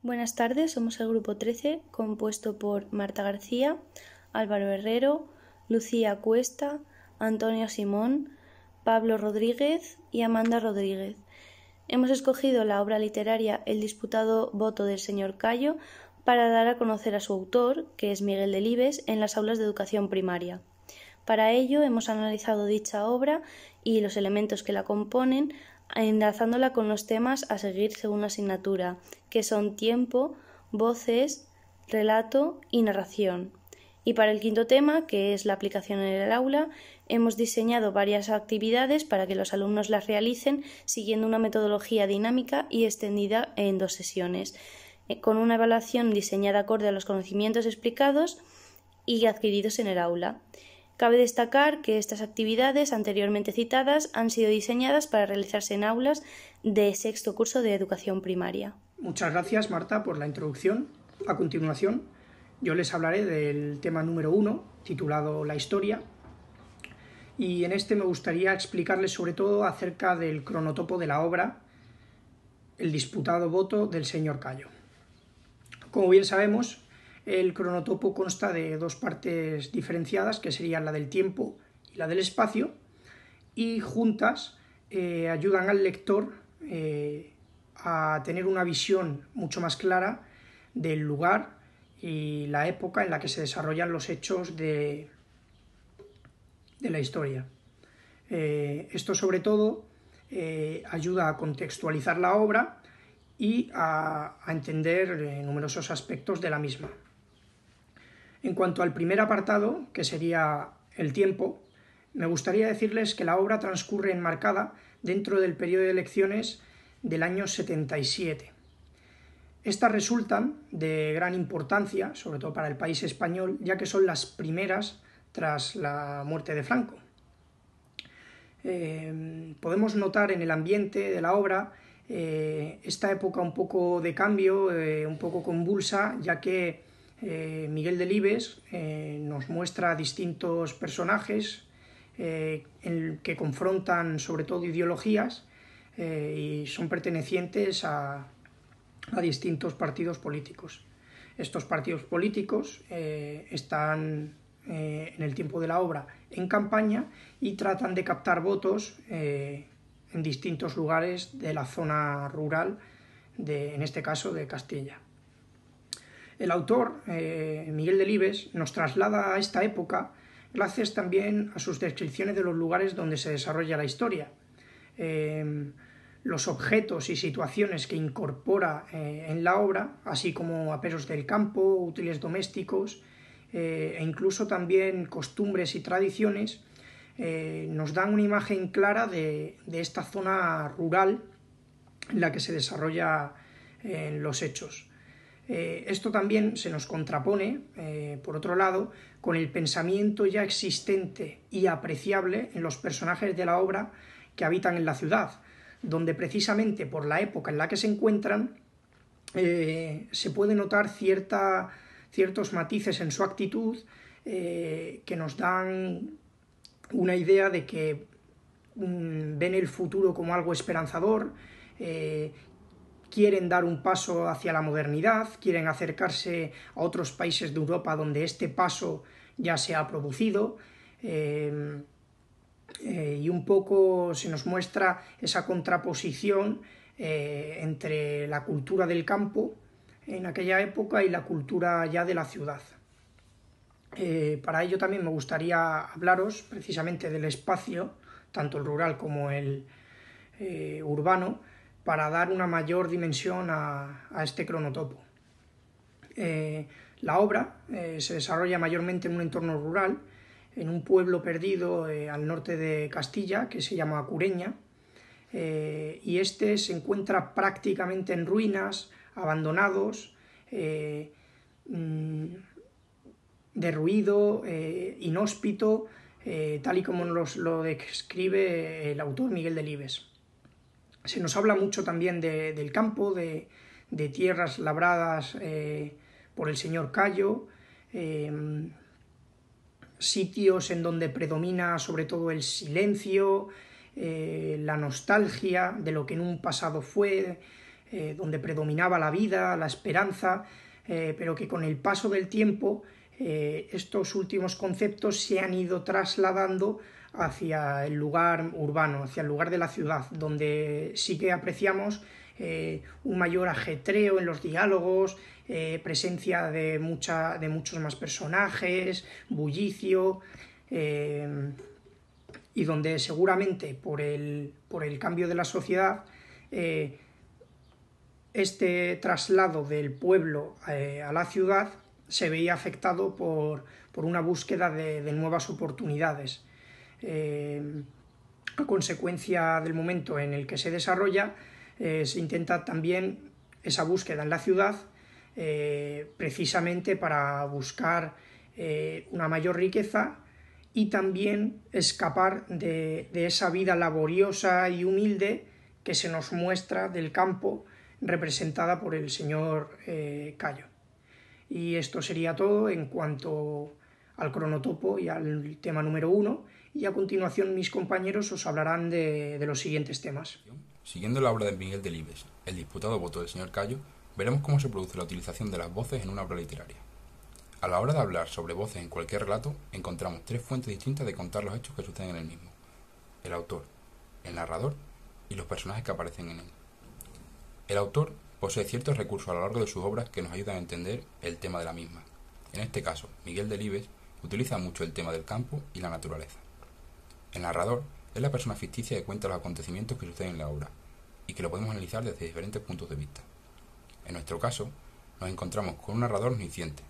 Buenas tardes, somos el grupo 13, compuesto por Marta García, Álvaro Herrero, Lucía Cuesta, Antonio Simón, Pablo Rodríguez y Amanda Rodríguez. Hemos escogido la obra literaria El disputado voto del señor Cayo para dar a conocer a su autor, que es Miguel Delibes, en las aulas de educación primaria. Para ello hemos analizado dicha obra y los elementos que la componen, enlazándola con los temas a seguir según la asignatura, que son tiempo, voces, relato y narración. Y para el quinto tema, que es la aplicación en el aula, hemos diseñado varias actividades para que los alumnos las realicen siguiendo una metodología dinámica y extendida en dos sesiones, eh, con una evaluación diseñada acorde a los conocimientos explicados y adquiridos en el aula. Cabe destacar que estas actividades anteriormente citadas han sido diseñadas para realizarse en aulas de sexto curso de educación primaria. Muchas gracias, Marta, por la introducción. A continuación, yo les hablaré del tema número uno, titulado La historia. Y en este me gustaría explicarles sobre todo acerca del cronotopo de la obra, el disputado voto del señor Cayo. Como bien sabemos, el cronotopo consta de dos partes diferenciadas, que serían la del tiempo y la del espacio, y juntas eh, ayudan al lector eh, a tener una visión mucho más clara del lugar y la época en la que se desarrollan los hechos de, de la historia. Eh, esto sobre todo ayuda a contextualizar la obra y a, entender numerosos aspectos de la misma. En cuanto al primer apartado, que sería el tiempo, me gustaría decirles que la obra transcurre enmarcada dentro del periodo de elecciones del año 77. Estas resultan de gran importancia, sobre todo para el país español, ya que son las primeras tras la muerte de Franco. Eh, podemos notar en el ambiente de la obra eh, esta época un poco de cambio, eh, un poco convulsa, ya que eh, Miguel Delibes eh, nos muestra distintos personajes eh, que confrontan sobre todo ideologías eh, y son pertenecientes a, distintos partidos políticos. Estos partidos políticos están en el tiempo de la obra en campaña y tratan de captar votos en distintos lugares de la zona rural, de, en este caso de Castilla. El autor, Miguel eh, Miguel Delibes, nos traslada a esta época gracias también a sus descripciones de los lugares donde se desarrolla la historia. Em, los objetos y situaciones que incorpora eh, en la obra, así como aperos del campo, útiles domésticos eh, e incluso también costumbres y tradiciones, nos dan una imagen clara de, de esta zona rural en la que se desarrolla los hechos. Eh, esto también se nos contrapone, eh, por otro lado, con el pensamiento ya existente y apreciable en los personajes de la obra que habitan en la ciudad, donde precisamente por la época en la que se encuentran eh, se puede notar cierta, ciertos matices en su actitud que nos dan una idea de que mm, ven el futuro como algo esperanzador, quieren dar un paso hacia la modernidad, quieren acercarse a otros países de Europa donde este paso ya se ha producido. Eh, eh, y un poco se nos muestra esa contraposición eh, entre la cultura del campo en aquella época y la cultura ya de la ciudad. para ello también me gustaría hablaros precisamente del espacio, tanto el rural como el urbano, para dar una mayor dimensión a, este cronotopo. Eh, la obra eh, se desarrolla mayormente en un entorno rural, en un pueblo perdido eh, al norte de Castilla que se llama Cureña, y este se encuentra prácticamente en ruinas, abandonados, mm, derruido, inhóspito, tal y como nos lo describe el autor Miguel Delibes. Se nos habla mucho también del campo, de, tierras labradas eh, por el señor Cayo, em, sitios en donde predomina sobre todo el silencio, eh, la nostalgia de lo que en un pasado fue, eh, donde predominaba la vida, la esperanza, pero que con el paso del tiempo estos últimos conceptos se han ido trasladando hacia el lugar urbano, hacia el lugar de la ciudad, donde sí que apreciamos eh, un mayor ajetreo en los diálogos, eh, presencia de, muchos más personajes, bullicio, eh, y donde seguramente por el, cambio de la sociedad, este traslado del pueblo a la ciudad se veía afectado por, una búsqueda de nuevas oportunidades eh, a consecuencia del momento en el que se desarrolla, eh, se intenta también esa búsqueda en la ciudad eh, precisamente para buscar una mayor riqueza y también escapar de, esa vida laboriosa y humilde que se nos muestra del campo representada por el señor Cayo. Y esto sería todo en cuanto al cronotopo y al tema número uno y a continuación mis compañeros os hablarán de, los siguientes temas. Siguiendo la obra de Miguel Delibes, el disputado voto del señor Cayo, veremos cómo se produce la utilización de las voces en una obra literaria. A la hora de hablar sobre voces en cualquier relato, encontramos tres fuentes distintas de contar los hechos que suceden en el mismo. El autor, el narrador y los personajes que aparecen en él. El autor posee ciertos recursos a lo largo de sus obras que nos ayudan a entender el tema de la misma. En este caso, Miguel Delibes utiliza mucho el tema del campo y la naturaleza. El narrador es la persona ficticia que cuenta los acontecimientos que suceden en la obra y que lo podemos analizar desde diferentes puntos de vista. En nuestro caso, nos encontramos con un narrador omnisciente,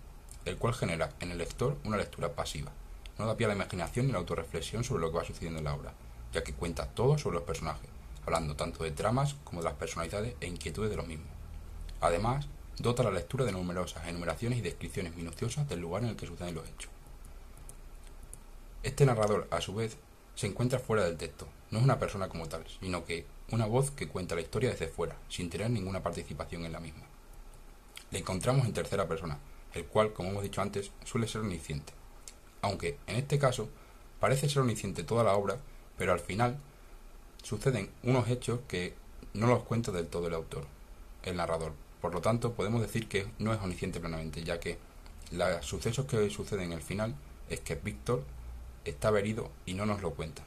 el cual genera en el lector una lectura pasiva. No da pie a la imaginación ni la autorreflexión sobre lo que va sucediendo en la obra, ya que cuenta todo sobre los personajes, hablando tanto de tramas como de las personalidades e inquietudes de los mismos. Además, dota la lectura de numerosas enumeraciones y descripciones minuciosas del lugar en el que suceden los hechos. Este narrador, a su vez, se encuentra fuera del texto, no es una persona como tal, sino que una voz que cuenta la historia desde fuera, sin tener ninguna participación en la misma. Le encontramos en tercera persona, el cual, como hemos dicho antes, suele ser omnisciente. Aunque, en este caso, parece ser omnisciente toda la obra, pero al final suceden unos hechos que no los cuenta del todo el autor, el narrador. Por lo tanto, podemos decir que no es omnisciente plenamente, ya que los sucesos que suceden el final es que Víctor estaba herido y no nos lo cuenta.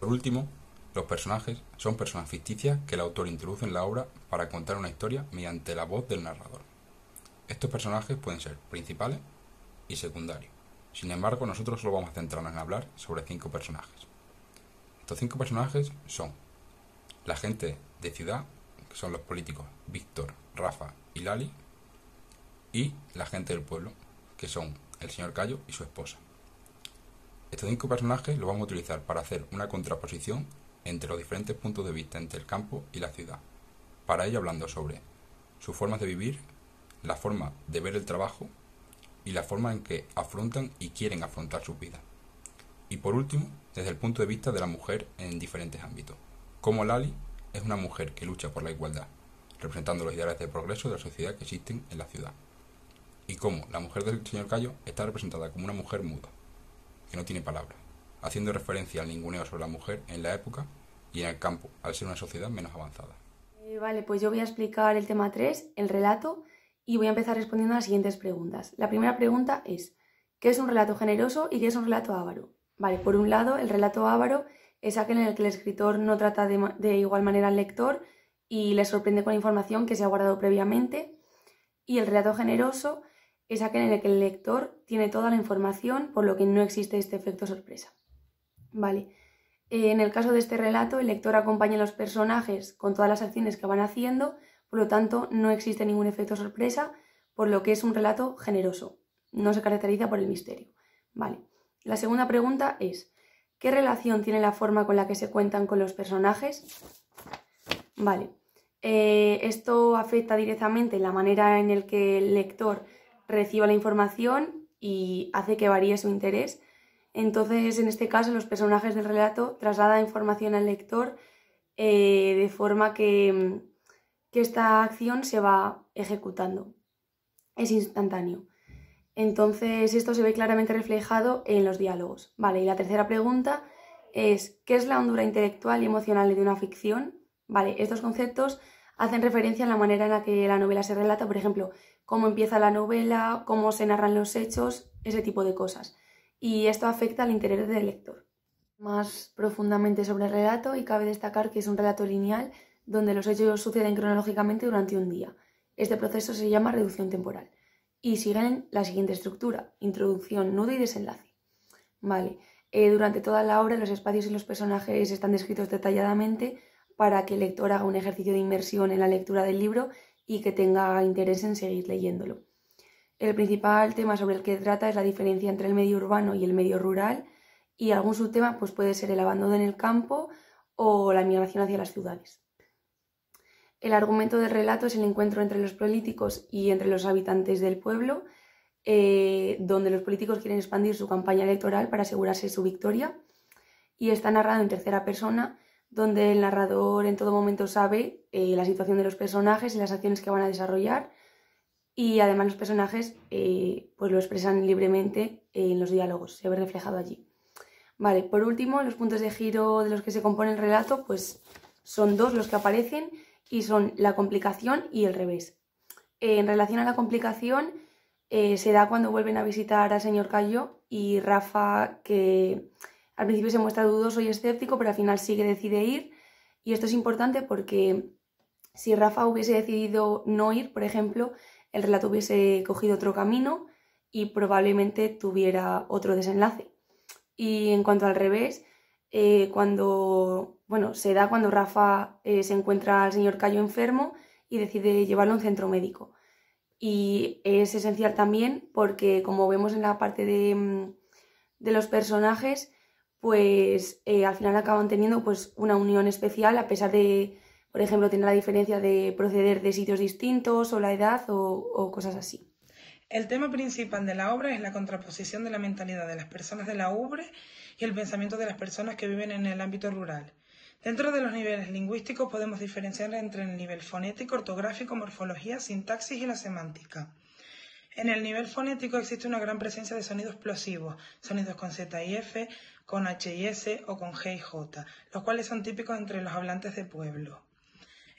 Por último, los personajes son personas ficticias que el autor introduce en la obra para contar una historia mediante la voz del narrador. Estos personajes pueden ser principales y secundarios. Sin embargo, nosotros solo vamos a centrarnos en hablar sobre cinco personajes. Estos cinco personajes son la gente de ciudad, que son los políticos Víctor, Rafa y Lali, y la gente del pueblo, que son el señor Cayo y su esposa. Estos cinco personajes los vamos a utilizar para hacer una contraposición entre los diferentes puntos de vista entre el campo y la ciudad. Para ello hablando sobre sus formas de vivir, la forma de ver el trabajo y la forma en que afrontan y quieren afrontar su vida. Y por último, desde el punto de vista de la mujer en diferentes ámbitos, como Lali es una mujer que lucha por la igualdad, representando los ideales de progreso de la sociedad que existen en la ciudad, y como la mujer del señor Cayo está representada como una mujer muda, que no tiene palabra, haciendo referencia al ninguneo sobre la mujer en la época y en el campo, al ser una sociedad menos avanzada. Eh, vale, pues yo voy a explicar el tema 3, el relato, y voy a empezar respondiendo a las siguientes preguntas. La primera pregunta es, ¿qué es un relato generoso y qué es un relato avaro? Vale, por un lado, el relato avaro es aquel en el que el escritor no trata de, de igual manera al lector y le sorprende con la información que se ha guardado previamente. Y el relato generoso es aquel en el que el lector tiene toda la información, por lo que no existe este efecto sorpresa. Vale. Eh, en el caso de este relato, el lector acompaña a los personajes con todas las acciones que van haciendo, por lo tanto, no existe ningún efecto sorpresa, por lo que es un relato generoso. No se caracteriza por el misterio. Vale. La segunda pregunta es: ¿qué relación tiene la forma con la que se cuentan con los personajes? Vale. Eh, esto afecta directamente la manera en la que el lector reciba la información y hace que varíe su interés. Entonces, en este caso, los personajes del relato trasladan información al lector eh, de forma que, que esta acción se va ejecutando. Es instantáneo. Entonces, esto se ve claramente reflejado en los diálogos. Vale, y la tercera pregunta es, ¿qué es la hondura intelectual y emocional de una ficción? Vale, estos conceptos hacen referencia a la manera en la que la novela se relata. Por ejemplo, cómo empieza la novela, cómo se narran los hechos, ese tipo de cosas. Y esto afecta al interés del lector. Más profundamente sobre el relato, y cabe destacar que es un relato lineal donde los hechos suceden cronológicamente durante un día. Este proceso se llama reducción temporal. Y siguen la siguiente estructura, introducción, nudo y desenlace. Vale, eh, durante toda la obra los espacios y los personajes están descritos detalladamente para que el lector haga un ejercicio de inmersión en la lectura del libro y que tenga interés en seguir leyéndolo. El principal tema sobre el que trata es la diferencia entre el medio urbano y el medio rural y algún subtema pues, puede ser el abandono en el campo o la migración hacia las ciudades. El argumento del relato es el encuentro entre los políticos y entre los habitantes del pueblo, eh, donde los políticos quieren expandir su campaña electoral para asegurarse su victoria y está narrado en tercera persona donde el narrador en todo momento sabe eh, la situación de los personajes y las acciones que van a desarrollar y además los personajes eh, pues lo expresan libremente en los diálogos, se ve reflejado allí. Vale, por último, los puntos de giro de los que se compone el relato pues son dos los que aparecen y son la complicación y el revés. En relación a la complicación, eh, se da cuando vuelven a visitar al señor Cayo y Rafa que al principio se muestra dudoso y escéptico, pero al final sí que decide ir. Y esto es importante porque si Rafa hubiese decidido no ir, por ejemplo, el relato hubiese cogido otro camino y probablemente tuviera otro desenlace. Y en cuanto al revés, eh, cuando, bueno, se da cuando Rafa eh, se encuentra al señor Cayo enfermo y decide llevarlo a un centro médico. Y es esencial también porque, como vemos en la parte de, mm, de los personajes, pues eh, al final acaban teniendo pues una unión especial a pesar de, por ejemplo, tener la diferencia de proceder de sitios distintos o la edad o, o cosas así. El tema principal de la obra es la contraposición de la mentalidad de las personas de la UBRE y el pensamiento de las personas que viven en el ámbito rural. Dentro de los niveles lingüísticos podemos diferenciar entre el nivel fonético, ortográfico, morfología, sintaxis y la semántica. En el nivel fonético existe una gran presencia de sonidos explosivos sonidos con Z y F, con H y S o con G y J, los cuales son típicos entre los hablantes de pueblo.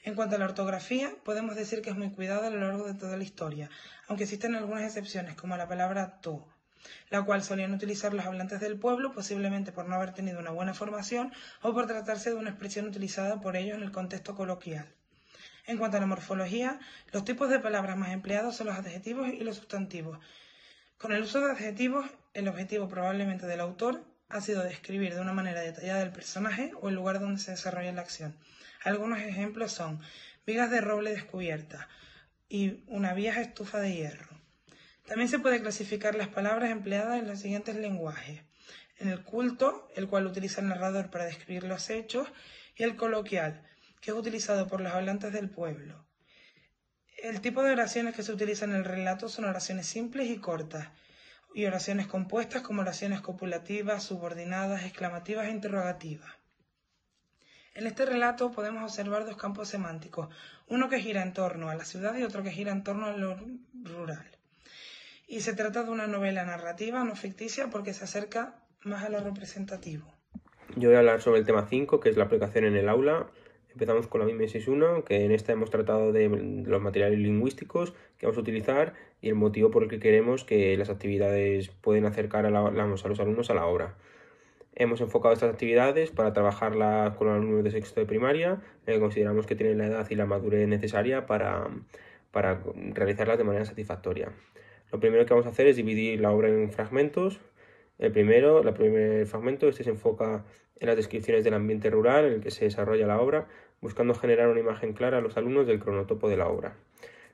En cuanto a la ortografía, podemos decir que es muy cuidada a lo largo de toda la historia, aunque existen algunas excepciones, como la palabra to, la cual solían utilizar los hablantes del pueblo, posiblemente por no haber tenido una buena formación o por tratarse de una expresión utilizada por ellos en el contexto coloquial. En cuanto a la morfología, los tipos de palabras más empleados son los adjetivos y los sustantivos. Con el uso de adjetivos, el objetivo probablemente del autor ha sido describir de una manera detallada el personaje o el lugar donde se desarrolla la acción. Algunos ejemplos son vigas de roble descubiertas y una vieja estufa de hierro. También se puede clasificar las palabras empleadas en los siguientes lenguajes. En el culto, el cual utiliza el narrador para describir los hechos, y el coloquial, que es utilizado por los hablantes del pueblo. El tipo de oraciones que se utilizan en el relato son oraciones simples y cortas, y oraciones compuestas como oraciones copulativas, subordinadas, exclamativas e interrogativas. En este relato podemos observar dos campos semánticos, uno que gira en torno a la ciudad y otro que gira en torno a lo rural. Y se trata de una novela narrativa, no ficticia, porque se acerca más a lo representativo. Yo voy a hablar sobre el tema 5, que es la aplicación en el aula, Empezamos con la MIME 6.1, que en esta hemos tratado de los materiales lingüísticos que vamos a utilizar y el motivo por el que queremos que las actividades pueden acercar a, los alumnos a la obra. Hemos enfocado estas actividades para trabajarlas con los alumnos de sexto de primaria, consideramos que tienen la edad y la madurez necesaria para, para realizarlas de manera satisfactoria. Lo primero que vamos a hacer es dividir la obra en fragmentos, el primero, el primer fragmento, este se enfoca en las descripciones del ambiente rural en el que se desarrolla la obra, buscando generar una imagen clara a los alumnos del cronotopo de la obra.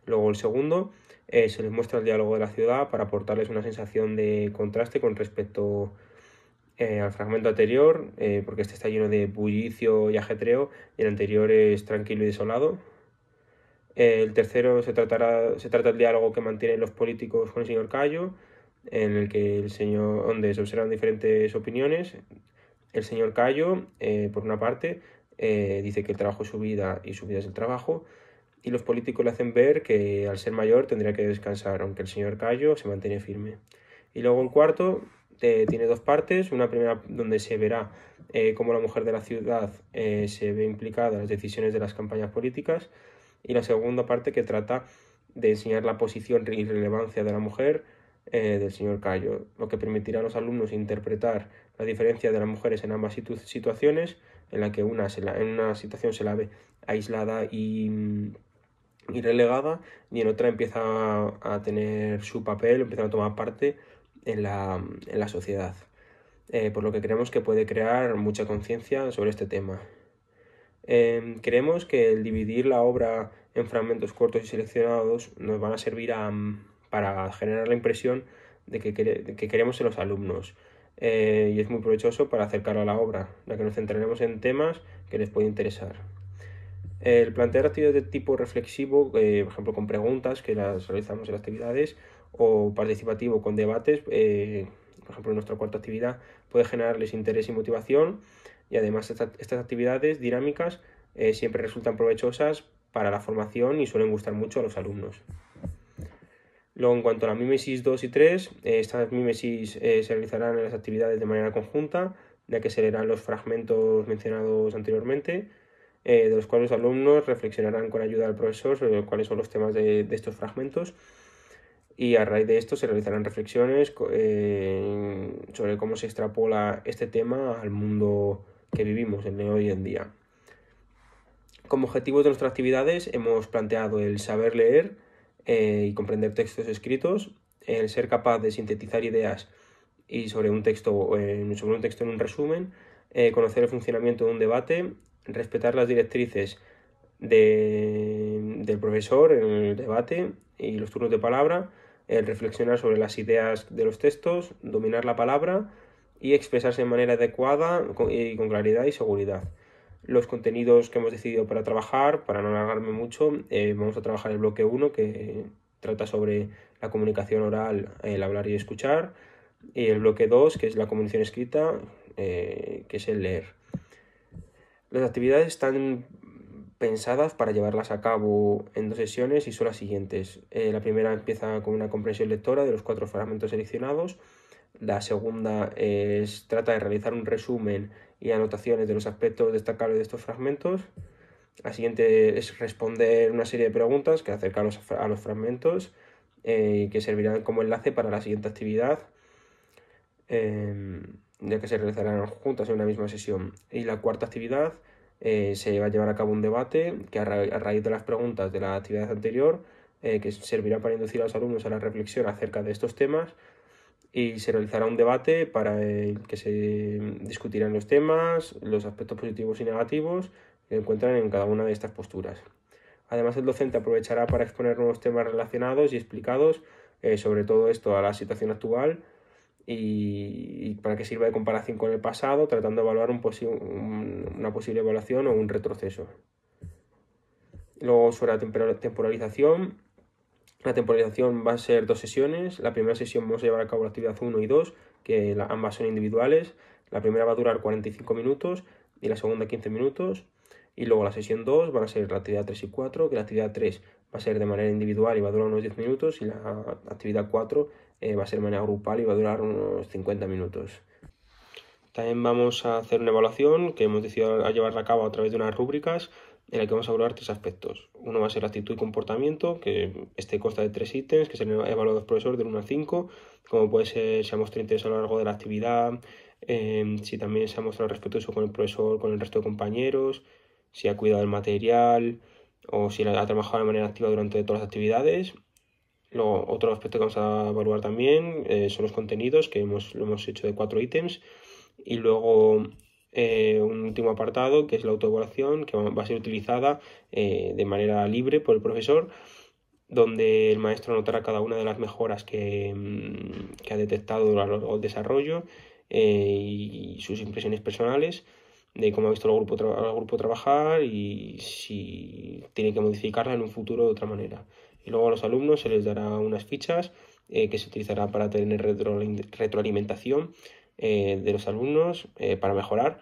Luego el segundo eh, se les muestra el diálogo de la ciudad para aportarles una sensación de contraste con respecto eh, al fragmento anterior, eh, porque este está lleno de bullicio y ajetreo, y el anterior es tranquilo y desolado. el tercero se, tratará, se trata del diálogo que mantienen los políticos con el señor Callo, en el que el señor, donde se observan diferentes opiniones. El señor Callo, por una parte, eh, dice que el trabajo es su vida y su vida es el trabajo, y los políticos le hacen ver que al ser mayor tendría que descansar, aunque el señor Callo se mantiene firme. Y luego en cuarto tiene dos partes, una primera donde se verá eh, cómo la mujer de la ciudad eh, se ve implicada en las decisiones de las campañas políticas y la segunda parte que trata de enseñar la posición y relevancia de la mujer del señor Callo, lo que permitirá a los alumnos interpretar la diferencia de las mujeres en ambas situaciones en la que una se en una situación se la ve aislada mm, y, relegada y en otra empieza a, tener su papel, empieza a tomar parte en la, sociedad. Eh, por lo que creemos que puede crear mucha conciencia sobre este tema. Em, creemos que el dividir la obra en fragmentos cortos y seleccionados nos van a servir mm, para generar la impresión de que, que queremos en los alumnos, eh, y es muy provechoso para acercar a la obra, ya que nos centraremos en temas que les puede interesar. El plantear actividades de tipo reflexivo, eh, por ejemplo, con preguntas que las realizamos en las actividades, o participativo con debates, eh, por ejemplo, en nuestra cuarta actividad, puede generarles interés y motivación, y además estas actividades dinámicas siempre resultan provechosas para la formación y suelen gustar mucho a los alumnos. Luego, en cuanto a la mímesis 2 y 3, eh, estas Mimesis eh, se realizarán en las actividades de manera conjunta, ya que se leerán los fragmentos mencionados anteriormente, eh, de los cuales los alumnos reflexionarán con ayuda del profesor sobre cuáles son los temas de, estos fragmentos. Y a raíz de esto se realizarán reflexiones sobre cómo se extrapola este tema al mundo que vivimos hoy en día. Como objetivos de nuestras actividades hemos planteado el saber leer, eh, y comprender textos escritos, el ser capaz de sintetizar ideas y sobre un texto, sobre un texto en un resumen, eh, conocer el funcionamiento de un debate, respetar las directrices de, del profesor en el debate y los turnos de palabra, el reflexionar sobre las ideas de los textos, dominar la palabra y expresarse de manera adecuada y con claridad y seguridad los contenidos que hemos decidido para trabajar, para no alargarme mucho, eh, vamos a trabajar el bloque 1 que trata sobre la comunicación oral, el hablar y escuchar, y el bloque 2 que es la comunicación escrita, eh, que es el leer. Las actividades están pensadas para llevarlas a cabo en dos sesiones y son las siguientes. Eh, la primera empieza con una comprensión lectora de los cuatro fragmentos seleccionados. La segunda es, trata de realizar un resumen y anotaciones de los aspectos destacables de estos fragmentos. La siguiente es responder una serie de preguntas que acercan a los fragmentos eh, y que servirán como enlace para la siguiente actividad, em, ya que se realizarán juntas en una misma sesión. Y la cuarta actividad eh, se va a llevar a cabo un debate que a, a raíz de las preguntas de la actividad anterior, eh, que servirá para inducir a los alumnos a la reflexión acerca de estos temas y se realizará un debate para el eh, que se discutirán los temas, los aspectos positivos y negativos que encuentran en cada una de estas posturas. Además, el docente aprovechará para exponer nuevos temas relacionados y explicados eh, sobre todo esto a la situación actual y, para que sirva de comparación con el pasado, tratando de evaluar un una posible evaluación o un retroceso. Luego sobre la temporalización, la temporalización va a ser dos sesiones. La primera sesión vamos a llevar a cabo la actividad 1 y 2, que ambas son individuales. La primera va a durar 45 minutos y la segunda 15 minutos. Y luego la sesión 2 van a ser la actividad 3 y 4, que la actividad 3 va a ser de manera individual y va a durar unos 10 minutos y la actividad 4 eh, va a ser de manera grupal y va a durar unos 50 minutos. También vamos a hacer una evaluación que hemos decidido a llevarla a cabo a través de unas rúbricas en el que vamos a evaluar tres aspectos. Uno va a ser actitud y comportamiento, que este consta de tres ítems que serán los profesores del 1 a 5, como puede ser si ha mostrado interés a lo largo de la actividad, em, si también se ha mostrado respetuoso con el profesor, con el resto de compañeros, si ha cuidado el material o si ha trabajado de manera activa durante todas las actividades. Luego, otro aspecto que vamos a evaluar también eh, son los contenidos, que hemos, lo hemos hecho de cuatro ítems. Y luego eh, un último apartado que es la autoevaluación que va a ser utilizada eh, de manera libre por el profesor donde el maestro anotará cada una de las mejoras que, mm, ha detectado durante el desarrollo eh, y sus impresiones personales de cómo ha visto el grupo, el grupo trabajar y si tiene que modificarla en un futuro de otra manera. Y luego a los alumnos se les dará unas fichas que se utilizarán para tener retro retroalimentación eh, de los alumnos eh, para mejorar,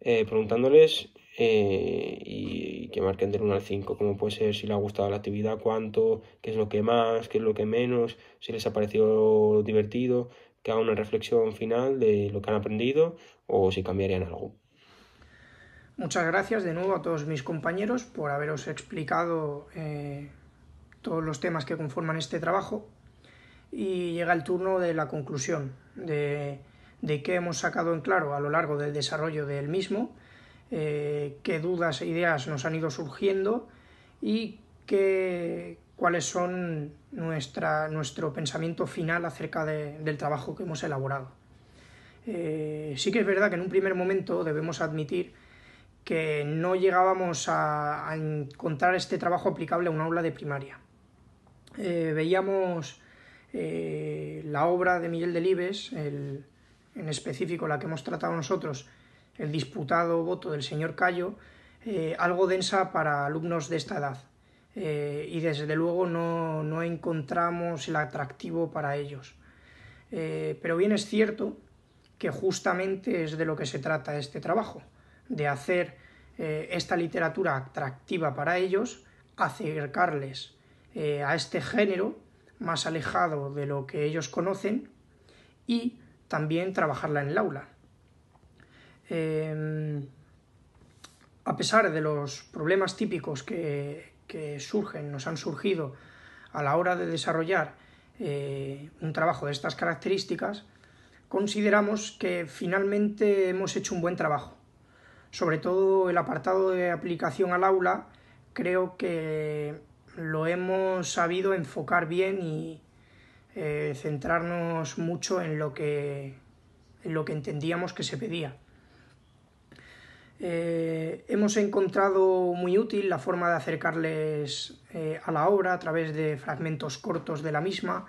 eh, preguntándoles y, que marquen del 1 al 5, como puede ser si les ha gustado la actividad, cuánto, qué es lo que más, qué es lo que menos, si les ha parecido divertido, que hagan una reflexión final de lo que han aprendido o si cambiarían algo. Muchas gracias de nuevo a todos mis compañeros por haberos explicado todos los temas que conforman este trabajo. Y llega el turno de la conclusión, de de qué hemos sacado en claro a lo largo del desarrollo del mismo, eh, qué dudas e ideas nos han ido surgiendo y qué, cuáles son nuestra, nuestro pensamiento final acerca del trabajo que hemos elaborado. Eh, sí que es verdad que en un primer momento debemos admitir que no llegábamos a, encontrar este trabajo aplicable a una aula de primaria. Eh, veíamos la obra de Miguel Delibes, el, en específico la que hemos tratado nosotros, el disputado voto del señor Cayo, eh, algo densa para alumnos de esta edad. Eh, y desde luego no, encontramos el atractivo para ellos. Eh, pero bien es cierto que justamente es de lo que se trata este trabajo, de hacer esta literatura atractiva para ellos, acercarles a este género más alejado de lo que ellos conocen y también trabajarla en el aula. Em, a pesar de los problemas típicos que, surgen, nos han surgido a la hora de desarrollar eh, un trabajo de estas características, consideramos que finalmente hemos hecho un buen trabajo. Sobre todo el apartado de aplicación al aula creo que lo hemos sabido enfocar bien y, eh, centrarnos mucho en lo, que, en lo que entendíamos que se pedía. Eh, hemos encontrado muy útil la forma de acercarles eh, a la obra a través de fragmentos cortos de la misma,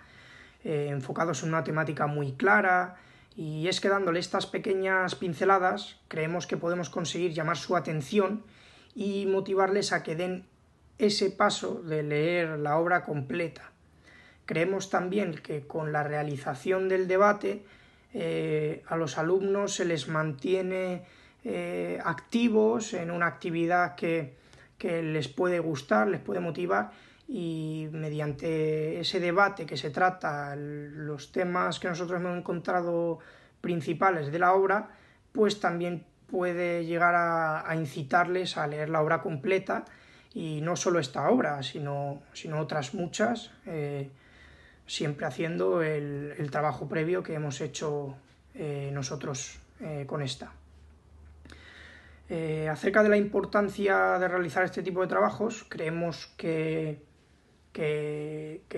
enfocados en una temática muy clara, y es que dándole estas pequeñas pinceladas creemos que podemos conseguir llamar su atención y motivarles a que den ese paso de leer la obra completa. Creemos también que con la realización del debate eh, a los alumnos se les mantiene eh, activos en una actividad que, les puede gustar, les puede motivar y mediante ese debate que se trata, los temas que nosotros hemos encontrado principales de la obra, pues también puede llegar a, incitarles a leer la obra completa y no solo esta obra, sino, sino otras muchas. Eh, siempre haciendo el, trabajo previo que hemos hecho eh, nosotros eh, con esta. Eh, acerca de la importancia de realizar este tipo de trabajos, creemos que,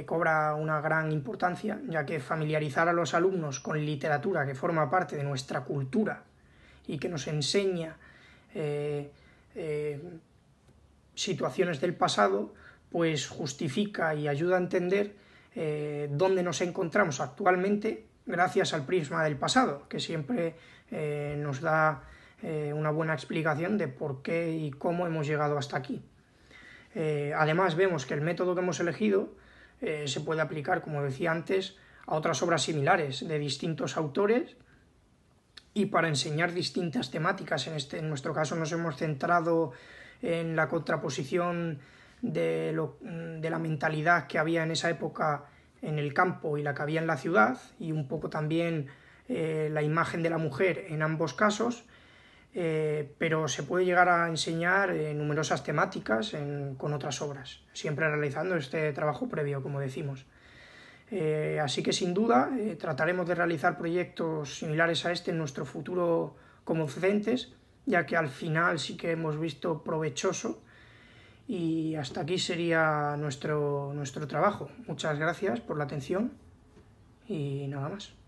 cobra una gran importancia, ya que familiarizar a los alumnos con literatura que forma parte de nuestra cultura y que nos enseña situaciones del pasado, pues justifica y ayuda a entender eh, donde nos encontramos actualmente gracias al prisma del pasado, que siempre eh, nos da eh, una buena explicación de por qué y cómo hemos llegado hasta aquí. además, vemos que el método que hemos elegido se puede aplicar, como decía antes, a otras obras similares de distintos autores y para enseñar distintas temáticas. En, este, en nuestro caso nos hemos centrado en la contraposición Mm, de, la mentalidad que había en esa época en el campo y la que había en la ciudad, y un poco también eh, la imagen de la mujer en ambos casos, eh, pero se puede llegar a enseñar eh, numerosas temáticas con otras obras, siempre realizando este trabajo previo, como decimos. así que sin duda trataremos de realizar proyectos similares a este en nuestro futuro como docentes, ya que al final sí que hemos visto provechoso y hasta aquí sería nuestro, nuestro trabajo. Muchas gracias por la atención y nada más.